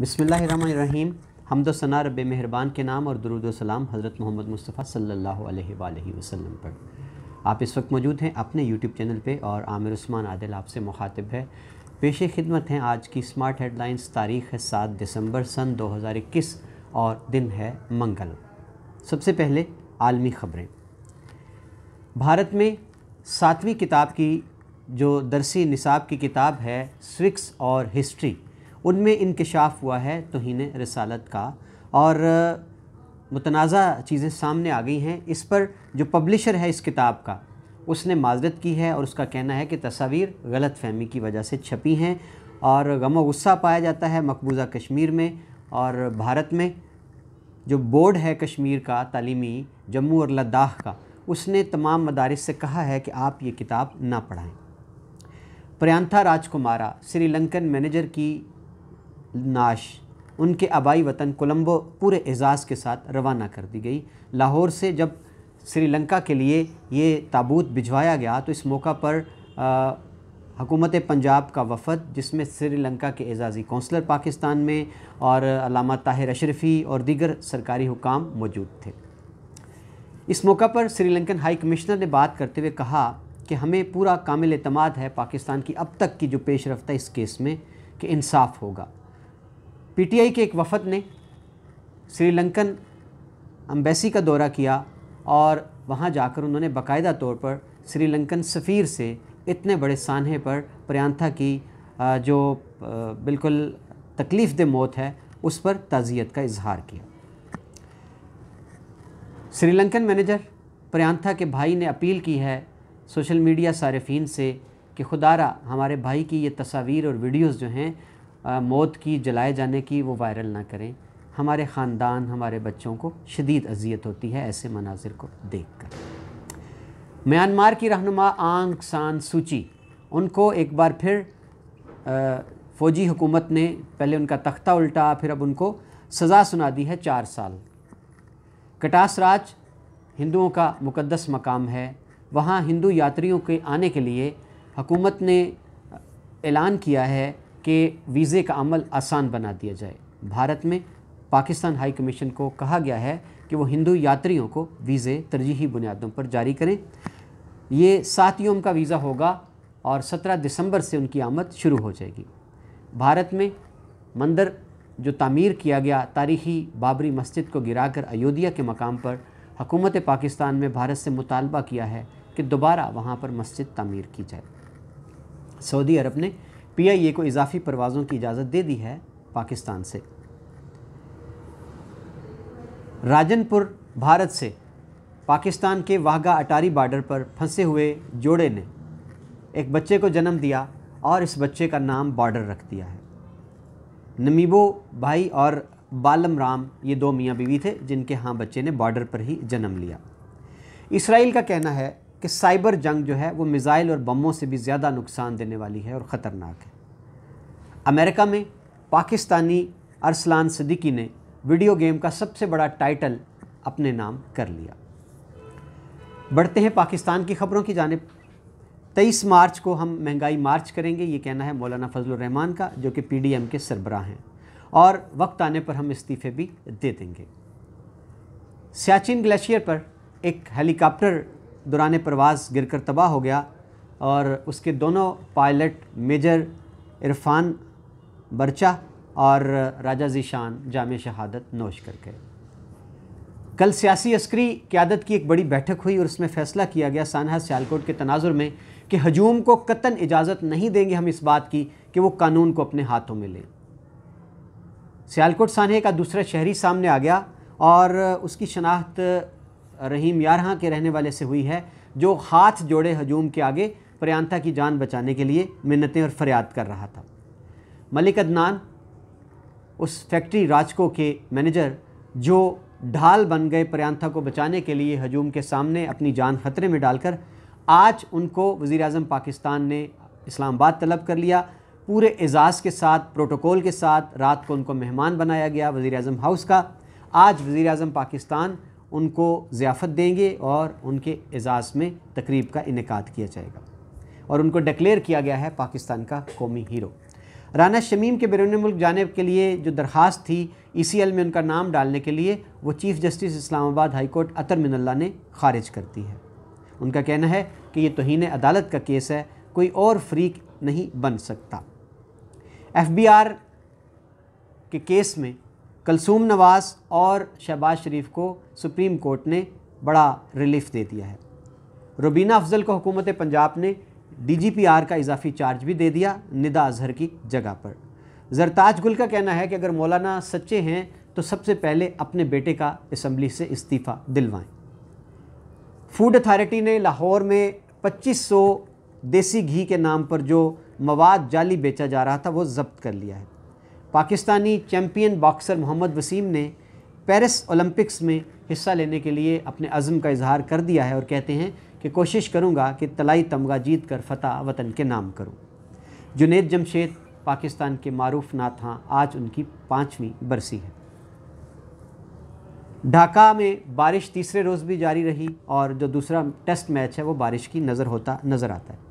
बिसमीम हमदो सना रब मेहरबान के नाम और दरुदोसलाम हज़रत मोहम्मद मुस्तफ़ा सल्ला वसम पर आप इस वक्त मौजूद हैं अपने यूट्यूब चैनल पे और आमिर उस्मान आदिल आपसे मुखातिब है पेश खिदमत हैं आज की स्मार्ट हेडलाइंस तारीख़ है सात दिसंबर सन 2021 और दिन है मंगल सबसे पहले आलमी ख़बरें भारत में सातवीं किताब की जो दरसी निसाब की किताब है स्विक्स और हिस्ट्री उनमें इंकशाफ हुआ है तोहन रसालत का और मुतनाज़ा चीज़ें सामने आ गई हैं इस पर जो पब्लिशर है इस किताब का उसने माजरत की है और उसका कहना है कि तस्वीर गलत फहमी की वजह से छपी हैं और गम गुस्सा पाया जाता है मकबूज़ा कश्मीर में और भारत में जो बोर्ड है कश्मीर का तलीमी जम्मू और लद्दाख का उसने तमाम मदारस से कहा है कि आप ये किताब ना पढ़ाएं प्रयांथा राजकुमारा श्रीलंकन मैनेजर की नाश उनके आबाई वतन कोलंबो पूरे एजाज़ के साथ रवाना कर दी गई लाहौर से जब श्रीलंका के लिए ये ताबूत भिजवाया गया तो इस मौका पर हकूमत पंजाब का वफद जिसमें श्रीलंका के एजाज़ी कौंसलर पाकिस्तान में और अलामा ताहिर अशरफी और दीगर सरकारी हुकाम मौजूद थे इस मौका पर श्रीलंकन हाई कमिश्नर ने बात करते हुए कहा कि हमें पूरा कामिल अतमाद है पाकिस्तान की अब तक की जो पेश है इस केस में कि इंसाफ होगा पीटीआई के एक वफद ने श्रीलंकन अम्बेसी का दौरा किया और वहाँ जाकर उन्होंने बकायदा तौर पर श्रीलंकन सफ़ीर से इतने बड़े सानहे पर प्रयांथा की जो बिल्कुल तकलीफ़ दे मौत है उस पर ताज़ियत का इजहार किया श्रीलंकन मैनेजर प्रयांथा के भाई ने अपील की है सोशल मीडिया सार्फ़िन से कि खुदारा हमारे भाई की ये तस्वीर और वीडियोस जो हैं आ, मौत की जलाए जाने की वो वायरल ना करें हमारे ख़ानदान हमारे बच्चों को शदीद अजियत होती है ऐसे मनाजिर को देख कर म्यांमार की रहनुमा आंग सान सूची उनको एक बार फिर आ, फ़ौजी हुकूमत ने पहले उनका तख्ता उल्टा फिर अब उनको सज़ा सुना दी है चार साल कटासराज हिंदुओं का मुकदस मकाम है वहाँ हिंदू यात्रियों के आने के लिए हुकूमत ने ऐलान किया है कि वीज़े का अमल आसान बना दिया जाए भारत में पाकिस्तान हाई कमीशन को कहा गया है कि वो हिंदू यात्रियों को वीज़े तरजीही बुनियादों पर जारी करें ये सात योम का वीज़ा होगा और 17 दिसंबर से उनकी आमद शुरू हो जाएगी भारत में मंदिर जो तामीर किया गया तारीखी बाबरी मस्जिद को गिराकर अयोध्या के मकाम पर हकूमत पाकिस्तान में भारत से मुतालबा किया है कि दोबारा वहाँ पर मस्जिद तामीर की जाए सऊदी अरब ने ए को इजाफी परवाज़ों की इजाज़त दे दी है पाकिस्तान से राजनपुर भारत से पाकिस्तान के वाहगा अटारी बॉर्डर पर फंसे हुए जोड़े ने एक बच्चे को जन्म दिया और इस बच्चे का नाम बॉर्डर रख दिया है नमीबो भाई और बालम राम ये दो मियाँ बीवी थे जिनके हाँ बच्चे ने बॉर्डर पर ही जन्म लिया इसराइल का कहना है कि साइबर जंग जो है वो मिज़ाइल और बमों से भी ज़्यादा नुकसान देने वाली है और ख़तरनाक है अमेरिका में पाकिस्तानी अरसलान सदीकी ने वीडियो गेम का सबसे बड़ा टाइटल अपने नाम कर लिया बढ़ते हैं पाकिस्तान की खबरों की जानब तेईस मार्च को हम महंगाई मार्च करेंगे ये कहना है मौलाना फजल रहमान का जो कि पीडीएम के सरबराह हैं और वक्त आने पर हम इस्तीफ़े भी दे देंगे सियाचिन ग्लेशियर पर एक हेलीकॉप्टर दौरान परवाज़ गिरकर तबाह हो गया और उसके दोनों पायलट मेजर इरफान बरचा और राजा जीशान जाम शहादत नोश कर गए कल सियासी अस्करी क्यादत की एक बड़ी बैठक हुई और उसमें फ़ैसला किया गया सानहा सियालकोट के तनाजुर में कि हजूम को कतन इजाज़त नहीं देंगे हम इस बात की कि वो कानून को अपने हाथों में लें सियालकोट सानहे का दूसरा शहरी सामने आ गया और उसकी शनाख्त रहीम यारहाँ के रहने वाले से हुई है जो हाथ जोड़े हजूम के आगे प्रियंता की जान बचाने के लिए मिन्नतें और फरियाद कर रहा था मलिक अदनान उस फैक्ट्री राजको के मैनेजर जो ढाल बन गए प्रियंता को बचाने के लिए हजूम के सामने अपनी जान खतरे में डालकर आज उनको वज़ी अजम पाकिस्तान ने इस्लामाबाद तलब कर लिया पूरे एजाज़ के साथ प्रोटोकॉल के साथ रात को उनको मेहमान बनाया गया वज़ी अजम हाउस का आज वज़ी अजम पाकिस्तान उनको ज़ियाफ़त देंगे और उनके एज़ाज़ में तकरीब का इनका किया जाएगा और उनको डिक्लेयर किया गया है पाकिस्तान का कौमी हीरो राना शमीम के बैरून मुल्क जाने के लिए जो दरख्वास्त थी ई सी एल में उनका नाम डालने के लिए वो chief justice Islamabad high court Athar Minallah ने खारिज कर दी है उनका कहना है कि ये तोहन अदालत का केस है कोई और फ्रीक नहीं बन सकता एफ बी आर के केस में कलसूम नवाज़ और शहबाज शरीफ को सुप्रीम कोर्ट ने बड़ा रिलीफ दे दिया है रुबीना अफजल को हुकूमत पंजाब ने डीजीपीआर का इजाफी चार्ज भी दे दिया निदा अजहर की जगह पर जरताज गुल का कहना है कि अगर मौलाना सच्चे हैं तो सबसे पहले अपने बेटे का इसम्बली से इस्तीफ़ा दिलवाएं फूड अथॉरिटी ने लाहौर में 2500 देसी घी के नाम पर जो मवाद जाली बेचा जा रहा था वो जब्त कर लिया है पाकिस्तानी चैम्पियन बॉक्सर मोहम्मद वसीम ने पेरिस ओलंपिक्स में हिस्सा लेने के लिए अपने अज़म का इजहार कर दिया है और कहते हैं कि कोशिश करूँगा कि तलाई तमगा जीत कर फ़तह वतन के नाम करूँ जुनेद जमशेद पाकिस्तान के मरूफ नाथा आज उनकी पाँचवीं बरसी है ढाका में बारिश तीसरे रोज़ भी जारी रही और जो दूसरा टेस्ट मैच है वो बारिश की नज़र होता नज़र आता है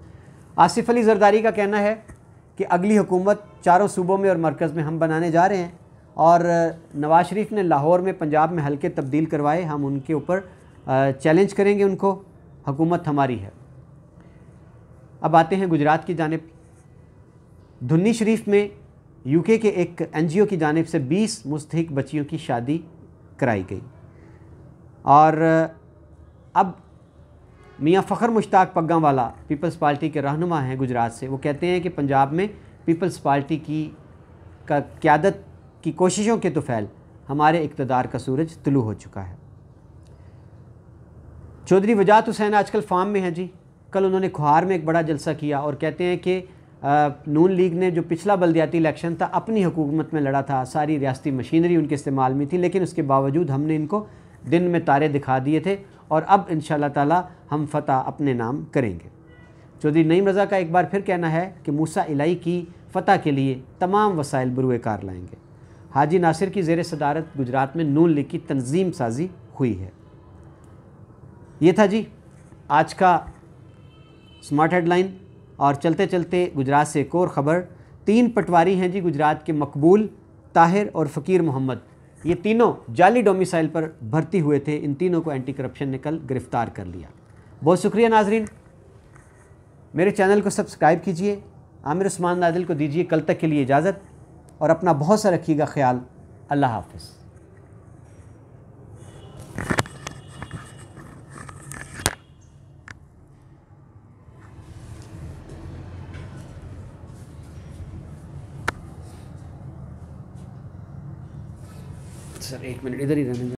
आसिफ अली जरदारी का कहना है कि अगली हुकूमत चारों सूबों में और मरकज़ में हम बनाने जा रहे हैं और नवाज शरीफ ने लाहौर में पंजाब में हल्के तब्दील करवाए हम उनके ऊपर चैलेंज करेंगे उनको हुकूमत हमारी है अब आते हैं गुजरात की जानब धुन्नी शरीफ में यूके के एक एनजीओ की जानब से 20 मुस्तक बच्चियों की शादी कराई गई और अब मियाँ फ़खर मुश्ताक पग्गा वाला पीपल्स पार्टी के रहनुमा हैं गुजरात से वो कहते हैं कि पंजाब में पीपल्स पार्टी की का क्यादत की कोशिशों के तुफैल तो हमारे इकतदार का सूरज तुलू हो चुका है चौधरी वजात हुसैन आजकल फार्म में हैं जी कल उन्होंने खुहार में एक बड़ा जलसा किया और कहते हैं कि नून लीग ने जो पिछला बलदियाती इलेक्शन था अपनी हुकूमत में लड़ा था सारी रियासती मशीनरी उनके इस्तेमाल में थी लेकिन उसके बावजूद हमने इनको दिन में तारे दिखा दिए थे और अब इन ताला हम फ़तह अपने नाम करेंगे चौधरी नईम रज़ा का एक बार फिर कहना है कि मूसा इलाई की फ़तह के लिए तमाम वसाइल बुरुकार लाएंगे हाजी नासिर की जेर सदारत गुजरात में नून लिख की तंजीम साजी हुई है ये था जी आज का स्मार्ट हेडलाइन और चलते चलते गुजरात से एक और ख़बर तीन पटवारी हैं जी गुजरात के मकबूल ताहिर और फ़कीर मोहम्मद ये तीनों जाली डोमिसाइल पर भर्ती हुए थे इन तीनों को एंटी करप्शन ने कल गिरफ्तार कर लिया बहुत शुक्रिया नाजरीन मेरे चैनल को सब्सक्राइब कीजिए आमिर उस्मान नादिल को दीजिए कल तक के लिए इजाज़त और अपना बहुत सा रखिएगा ख्याल अल्लाह हाफिज़ सर एक मिनट इधर ही रहने